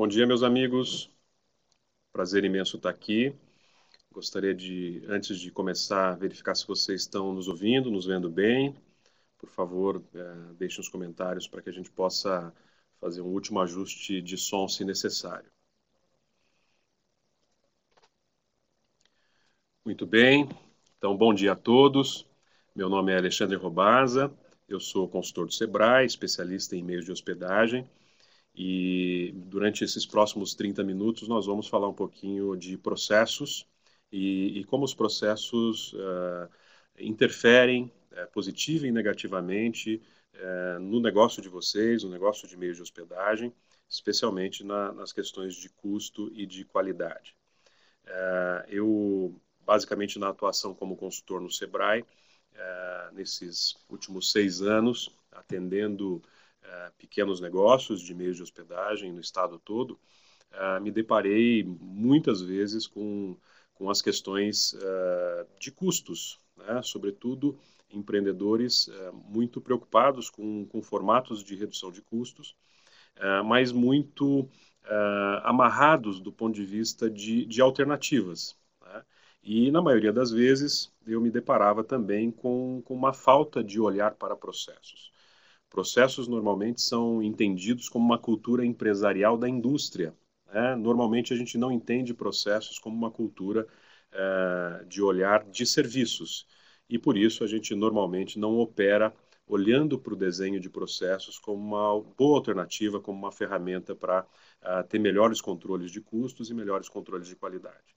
Bom dia, meus amigos. Prazer imenso estar aqui. Gostaria de, antes de começar, verificar se vocês estão nos ouvindo, nos vendo bem. Por favor, deixe é, deixem os comentários para que a gente possa fazer um último ajuste de som, se necessário. Muito bem. Então, bom dia a todos. Meu nome é Alexandre Robaza. Eu sou consultor do Sebrae, especialista em meios de hospedagem e durante esses próximos 30 minutos, nós vamos falar um pouquinho de processos e, e como os processos uh, interferem uh, positiva e negativamente eh, no negócio de vocês, no negócio de meios de hospedagem, especialmente na, nas questões de custo e de qualidade. eu, basicamente, na atuação como consultor no Sebrae, nesses últimos seis anos, atendendo é, pequenos negócios de meios de hospedagem no estado todo, uh, me deparei muitas vezes com, com as questões uh, de custos, né? sobretudo empreendedores muito preocupados com, com formatos de redução de custos, mas muito amarrados do ponto de vista de, de alternativas. Né? E, na maioria das vezes, eu me deparava também com, com uma falta de olhar para processos. Processos normalmente são entendidos como uma cultura empresarial da indústria. Né? Normalmente a gente não entende processos como uma cultura eh, de olhar de serviços. E por isso a gente normalmente não opera olhando para o desenho de processos como uma boa alternativa, como uma ferramenta para uh, ter melhores controles de custos e melhores controles de qualidade.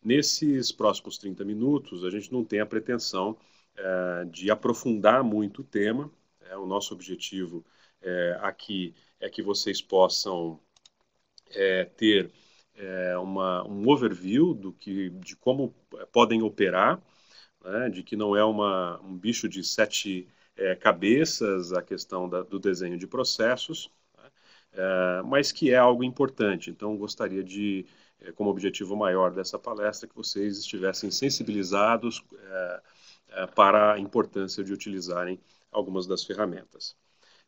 Nesses próximos 30 minutos, a gente não tem a pretensão uh, de aprofundar muito o tema, é, o nosso objetivo é, aqui é que vocês possam é, ter é, uma, um overview do que, de como é, podem operar, né, de que não é uma, um bicho de sete é, cabeças a questão da, do desenho de processos, né, mas que é algo importante. Então, gostaria de, como objetivo maior dessa palestra, que vocês estivessem sensibilizados para a importância de utilizarem algumas das ferramentas.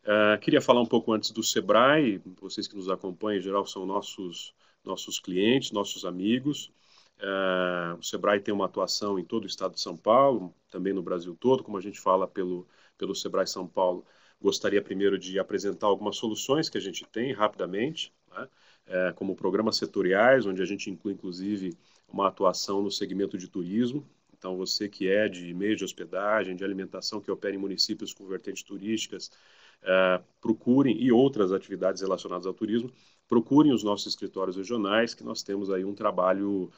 Uh, queria falar um pouco antes do Sebrae, vocês que nos acompanham em geral são nossos, nossos clientes, nossos amigos. Uh, o Sebrae tem uma atuação em todo o estado de São Paulo, também no Brasil todo, como a gente fala pelo, pelo Sebrae São Paulo. Gostaria primeiro de apresentar algumas soluções que a gente tem rapidamente, né? É, como programas setoriais, onde a gente inclui inclusive uma atuação no segmento de turismo, então, você que é de meio de hospedagem, de alimentação, que opera em municípios com vertentes turísticas, uh, procurem, e outras atividades relacionadas ao turismo, procurem os nossos escritórios regionais, que nós temos aí um trabalho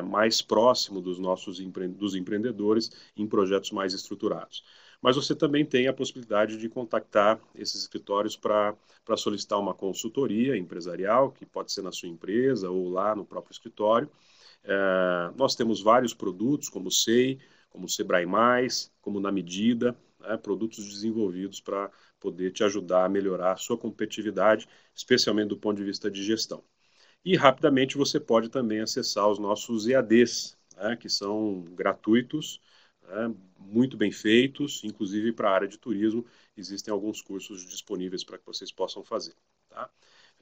uh, mais próximo dos nossos empre dos empreendedores em projetos mais estruturados mas você também tem a possibilidade de contactar esses escritórios para solicitar uma consultoria empresarial, que pode ser na sua empresa ou lá no próprio escritório, é, nós temos vários produtos, como o SEI, como o Sebrae Mais, como Na Medida, né, produtos desenvolvidos para poder te ajudar a melhorar a sua competitividade, especialmente do ponto de vista de gestão. E rapidamente você pode também acessar os nossos EADs, né, que são gratuitos, né, muito bem feitos, inclusive para a área de turismo, existem alguns cursos disponíveis para que vocês possam fazer. Tá?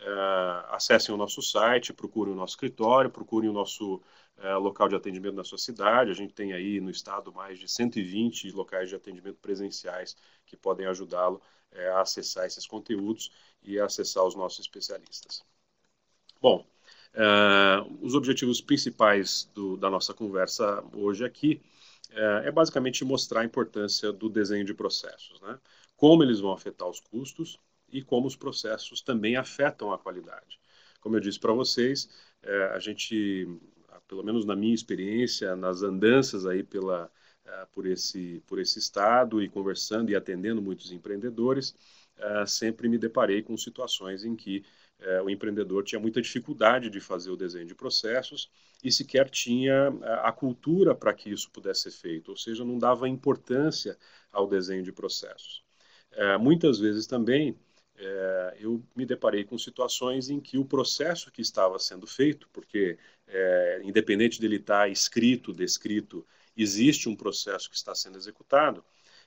uh, acessem o nosso site, procurem o nosso escritório, procurem o nosso uh, local de atendimento na sua cidade. A gente tem aí no estado mais de 120 locais de atendimento presenciais que podem ajudá-lo uh, a acessar esses conteúdos e a acessar os nossos especialistas. Bom, os objetivos principais do, da nossa conversa hoje aqui é basicamente mostrar a importância do desenho de processos, né? como eles vão afetar os custos, e como os processos também afetam a qualidade. Como eu disse para vocês, é, a gente, ah, pelo menos na minha experiência, nas andanças aí pela, é, por, esse, por esse estado e conversando e atendendo muitos empreendedores, é, sempre me deparei com situações em que eh, o empreendedor tinha muita dificuldade de fazer o desenho de processos e sequer tinha a cultura para que isso pudesse ser feito, ou seja, não dava importância ao desenho de processos. Eh, muitas vezes também é, eu me deparei com situações em que o processo que estava sendo feito, porque é, independente dele estar tá escrito, descrito, existe um processo que está sendo executado,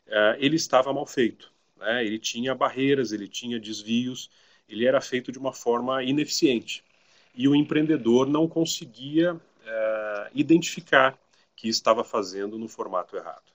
é, ele estava mal feito. Né? Ele tinha barreiras, ele tinha desvios, ele era feito de uma forma ineficiente. E o empreendedor não conseguia é, identificar que estava fazendo no formato errado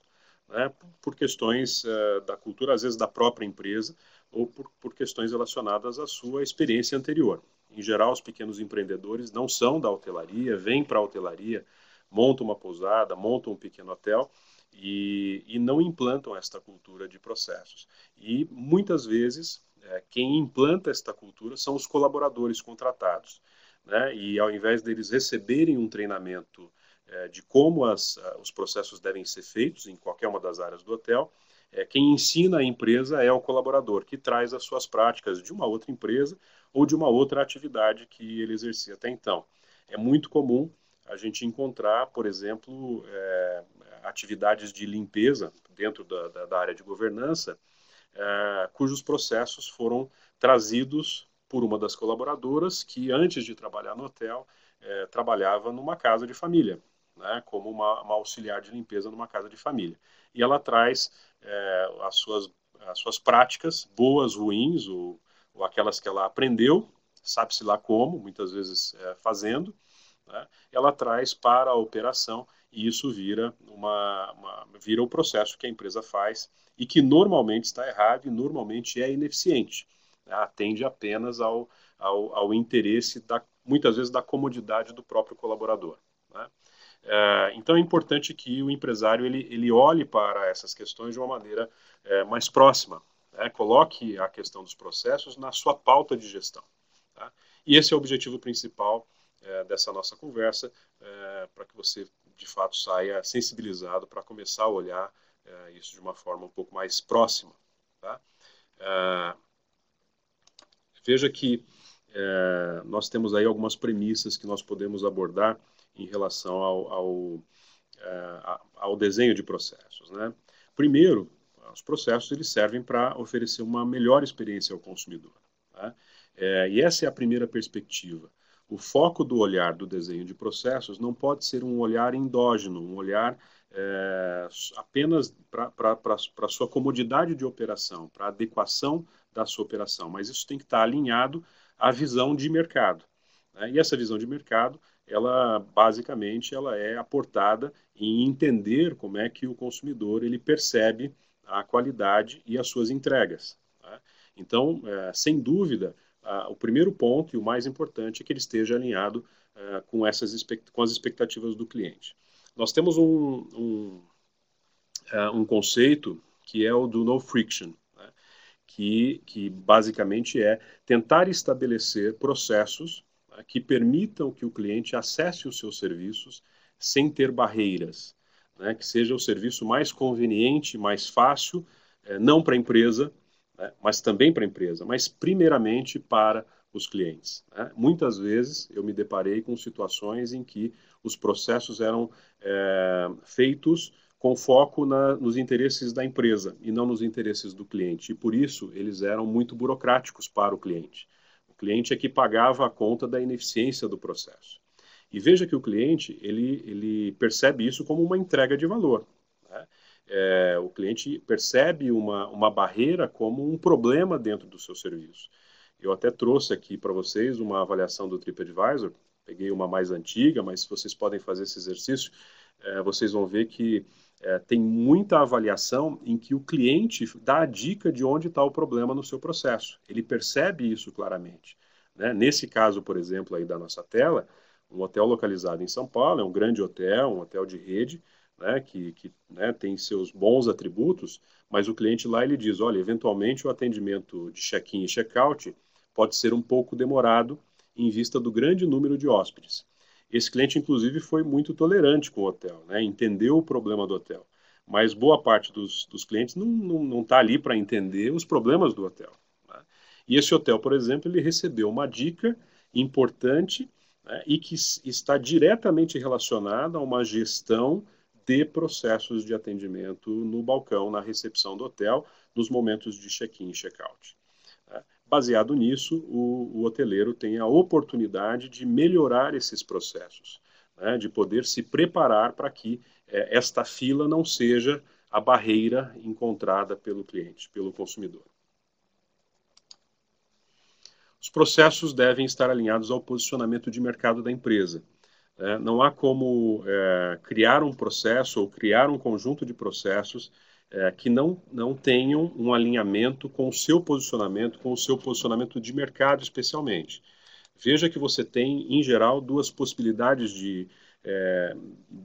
né, por questões uh, da cultura, às vezes da própria empresa, ou por, por questões relacionadas à sua experiência anterior. Em geral, os pequenos empreendedores não são da hotelaria, vêm para a hotelaria, montam uma pousada, montam um pequeno hotel e, e não implantam esta cultura de processos. E muitas vezes, é, quem implanta esta cultura são os colaboradores contratados. Né? E ao invés deles receberem um treinamento eh, de como as, eh, os processos devem ser feitos em qualquer uma das áreas do hotel. É, quem ensina a empresa é o colaborador, que traz as suas práticas de uma outra empresa ou de uma outra atividade que ele exercia até então. É muito comum a gente encontrar, por exemplo, é, atividades de limpeza dentro da, da, da área de governança, é, cujos processos foram trazidos por uma das colaboradoras que, antes de trabalhar no hotel, é, trabalhava numa casa de família né, como uma, uma, auxiliar de limpeza numa casa de família. E ela traz é, as, suas, as suas práticas, boas, ruins, ou, ou aquelas que ela aprendeu, sabe-se lá como, muitas vezes é, fazendo, né, ela traz para a operação e isso vira, uma, uma, vira o processo que a empresa faz e que normalmente está errado e normalmente é ineficiente. Né, atende apenas ao, ao, ao interesse, da, muitas vezes, da comodidade do próprio colaborador. Né? É, então é importante que o empresário ele, ele olhe para essas questões de uma maneira é, mais próxima, né? coloque a questão dos processos na sua pauta de gestão. Tá? E esse é o objetivo principal é, dessa nossa conversa, é, para que você de fato saia sensibilizado para começar a olhar é, isso de uma forma um pouco mais próxima. Tá? veja que nós temos aí algumas premissas que nós podemos abordar em relação ao, ao, é, ao desenho de processos. Né? Primeiro, os processos eles servem para oferecer uma melhor experiência ao consumidor. Tá? É, e essa é a primeira perspectiva. O foco do olhar do desenho de processos não pode ser um olhar endógeno, um olhar é, apenas para a sua comodidade de operação, para a adequação da sua operação, mas isso tem que estar alinhado à visão de mercado. Né? E essa visão de mercado ela basicamente ela é aportada em entender como é que o consumidor ele percebe a qualidade e as suas entregas. Tá? Então, é, sem dúvida, a, o primeiro ponto e o mais importante é que ele esteja alinhado é, com essas com as expectativas do cliente. Nós temos um, um, é, um conceito que é o do no friction, né? que, que basicamente é tentar estabelecer processos que permitam que o cliente acesse os seus serviços sem ter barreiras, né? que seja o serviço mais conveniente, mais fácil, eh, não para a empresa, né? mas também para a empresa, mas primeiramente para os clientes. Né? Muitas vezes eu me deparei com situações em que os processos eram eh, feitos com foco na, nos interesses da empresa e não nos interesses do cliente, e por isso eles eram muito burocráticos para o cliente cliente é que pagava a conta da ineficiência do processo. E veja que o cliente ele, ele percebe isso como uma entrega de valor. Né? É, o cliente percebe uma, uma barreira como um problema dentro do seu serviço. Eu até trouxe aqui para vocês uma avaliação do TripAdvisor, peguei uma mais antiga, mas se vocês podem fazer esse exercício. É, vocês vão ver que é, tem muita avaliação em que o cliente dá a dica de onde está o problema no seu processo. Ele percebe isso claramente. Né? Nesse caso, por exemplo, aí da nossa tela, um hotel localizado em São Paulo, é um grande hotel, um hotel de rede, né, que, que né, tem seus bons atributos, mas o cliente lá ele diz, olha, eventualmente o atendimento de check-in e check-out pode ser um pouco demorado em vista do grande número de hóspedes. Esse cliente, inclusive, foi muito tolerante com o hotel, né? entendeu o problema do hotel. Mas boa parte dos, dos clientes não está não, não tá ali para entender os problemas do hotel. Né? E esse hotel, por exemplo, ele recebeu uma dica importante né? e que está diretamente relacionada a uma gestão de processos de atendimento no balcão, na recepção do hotel, nos momentos de check-in e check-out. Baseado nisso, o, o hoteleiro tem a oportunidade de melhorar esses processos, né, de poder se preparar para que eh, esta fila não seja a barreira encontrada pelo cliente, pelo consumidor. Os processos devem estar alinhados ao posicionamento de mercado da empresa. Né. Não há como é, criar um processo ou criar um conjunto de processos é, que não, não tenham um alinhamento com o seu posicionamento, com o seu posicionamento de mercado, especialmente. Veja que você tem, em geral, duas possibilidades de é,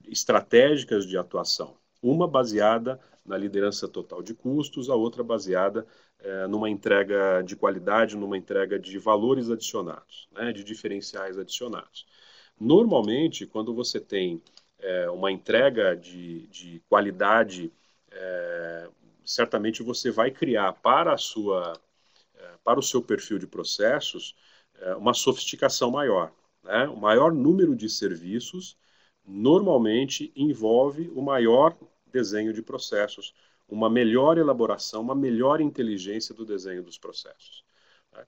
estratégicas de atuação. Uma baseada na liderança total de custos, a outra baseada é, numa entrega de qualidade, numa entrega de valores adicionados, né, de diferenciais adicionados. Normalmente, quando você tem é, uma entrega de, de qualidade é, certamente você vai criar para a sua é, para o seu perfil de processos é, uma sofisticação maior. Né? O maior número de serviços normalmente envolve o maior desenho de processos, uma melhor elaboração, uma melhor inteligência do desenho dos processos.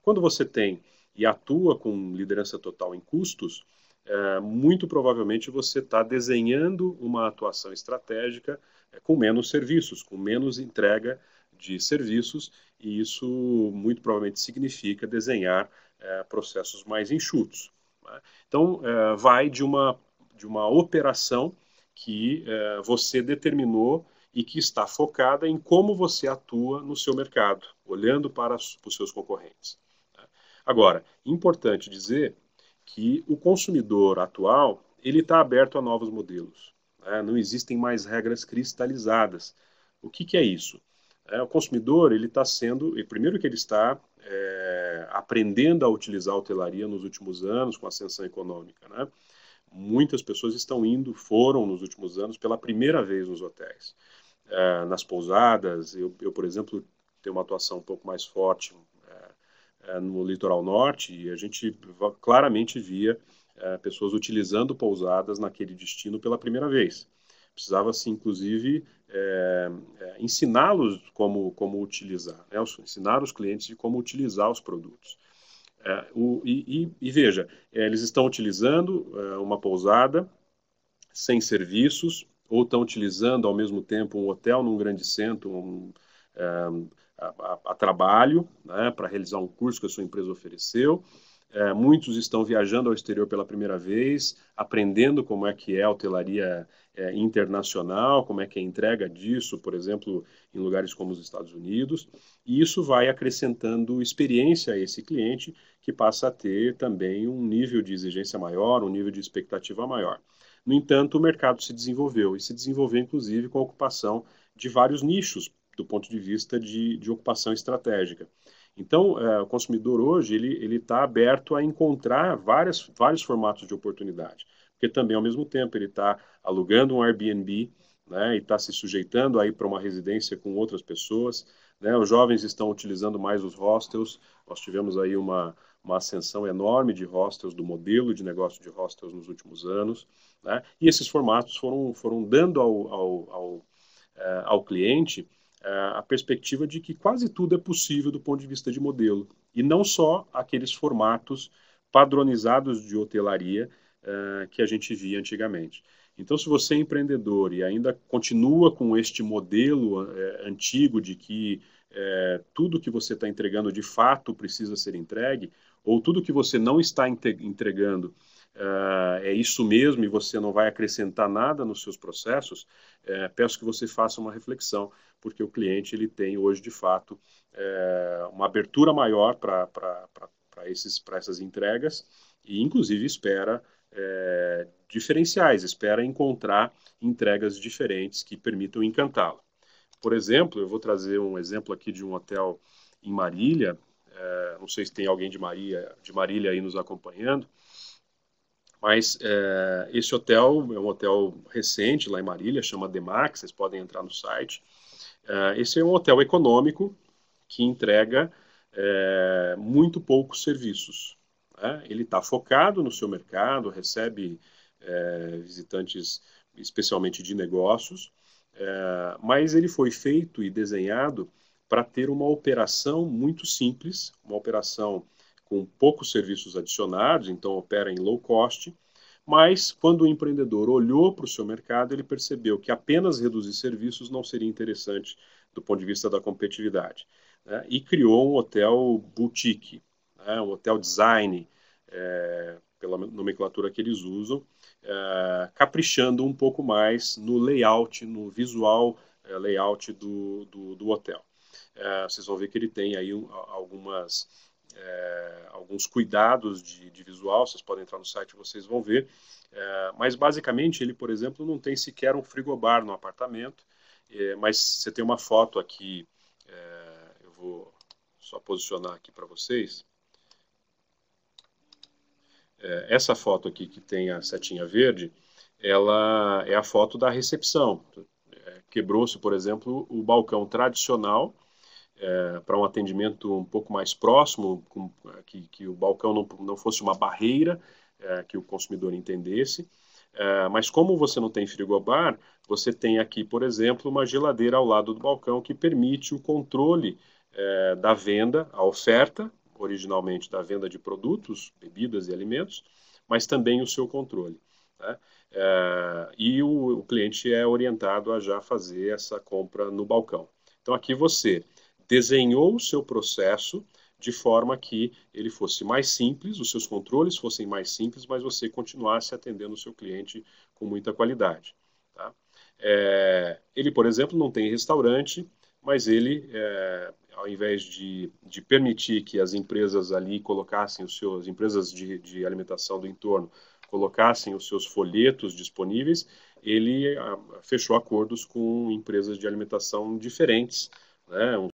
Quando você tem e atua com liderança total em custos, é, muito provavelmente você está desenhando uma atuação estratégica é, com menos serviços, com menos entrega de serviços, e isso muito provavelmente significa desenhar é, processos mais enxutos. Né? Então, é, vai de uma, de uma operação que é, você determinou e que está focada em como você atua no seu mercado, olhando para os seus concorrentes. Né? Agora, importante dizer que o consumidor atual ele está aberto a novos modelos. Né? Não existem mais regras cristalizadas. O que, que é isso? É, o consumidor ele está sendo, e primeiro que ele está é, aprendendo a utilizar a hotelaria nos últimos anos com a ascensão econômica, né? Muitas pessoas estão indo, foram nos últimos anos pela primeira vez nos hotéis, é, nas pousadas. Eu, eu, por exemplo, tenho uma atuação um pouco mais forte é, no litoral norte e a gente claramente via é, pessoas utilizando pousadas naquele destino pela primeira vez. Precisava-se, assim, inclusive, é, é, ensiná-los como, como utilizar, né? ensinar os clientes de como utilizar os produtos. É, o, e, e, e, veja, é, eles estão utilizando uma pousada sem serviços, ou estão utilizando ao mesmo tempo um hotel num grande centro, um, a, a, trabalho, né, para realizar um curso que a sua empresa ofereceu. É, muitos estão viajando ao exterior pela primeira vez, aprendendo como é que é a hotelaria é, internacional, como é que é a entrega disso, por exemplo, em lugares como os Estados Unidos. E isso vai acrescentando experiência a esse cliente, que passa a ter também um nível de exigência maior, um nível de expectativa maior. No entanto, o mercado se desenvolveu, e se desenvolveu inclusive com a ocupação de vários nichos, do ponto de vista de, de ocupação estratégica. Então, é, o consumidor hoje ele está aberto a encontrar várias, vários formatos de oportunidade, porque também, ao mesmo tempo, ele está alugando um Airbnb né, e está se sujeitando aí para uma residência com outras pessoas. Né, os jovens estão utilizando mais os hostels, nós tivemos aí uma, uma ascensão enorme de hostels, do modelo de negócio de hostels nos últimos anos. Né, e esses formatos foram, foram dando ao, ao, ao, é, ao cliente é, a perspectiva de que quase tudo é possível do ponto de vista de modelo, e não só aqueles formatos padronizados de hotelaria uh, que a gente via antigamente. Então, se você é empreendedor e ainda continua com este modelo uh, antigo de que uh, tudo que você está entregando de fato precisa ser entregue, ou tudo que você não está entregando Uh, é isso mesmo e você não vai acrescentar nada nos seus processos, uh, peço que você faça uma reflexão, porque o cliente ele tem hoje, de fato, uh, uma abertura maior para essas entregas e, inclusive, espera é, diferenciais, espera encontrar entregas diferentes que permitam encantá-lo. Por exemplo, eu vou trazer um exemplo aqui de um hotel em Marília, não sei se tem alguém de, Maria, de Marília aí nos acompanhando, mas é, esse hotel é um hotel recente lá em Marília, chama Demax, vocês podem entrar no site. É, esse é um hotel econômico que entrega é, muito poucos serviços. Né? Ele está focado no seu mercado, recebe é, visitantes especialmente de negócios, é, mas ele foi feito e desenhado para ter uma operação muito simples, uma operação com poucos serviços adicionados, então opera em low cost. Mas quando o empreendedor olhou para o seu mercado, ele percebeu que apenas reduzir serviços não seria interessante do ponto de vista da competitividade. Né? E criou um hotel boutique, né? um hotel design, é, pela nomenclatura que eles usam, é, caprichando um pouco mais no layout, no visual é, layout do, do, do hotel. É, vocês vão ver que ele tem aí algumas é, alguns cuidados de, de, visual, vocês podem entrar no site e vocês vão ver. É, mas basicamente ele, por exemplo, não tem sequer um frigobar no apartamento, é, mas você tem uma foto aqui, é, eu vou só posicionar aqui para vocês. É, essa foto aqui que tem a setinha verde, ela é a foto da recepção. É, quebrou-se, por exemplo, o balcão tradicional é, para um atendimento um pouco mais próximo, com, é, que, que, o balcão não, não fosse uma barreira é, que o consumidor entendesse. É, mas como você não tem frigobar, você tem aqui, por exemplo, uma geladeira ao lado do balcão que permite o controle é, da venda, a oferta, originalmente da venda de produtos, bebidas e alimentos, mas também o seu controle. Né? É, e o, o, cliente é orientado a já fazer essa compra no balcão. Então aqui você desenhou o seu processo de forma que ele fosse mais simples, os seus controles fossem mais simples, mas você continuasse atendendo o seu cliente com muita qualidade. Tá? É, ele, por exemplo, não tem restaurante, mas ele, é, ao invés de, de, permitir que as empresas ali colocassem os seus, as empresas de, de alimentação do entorno colocassem os seus folhetos disponíveis, ele a, ah, fechou acordos com empresas de alimentação diferentes, né? Um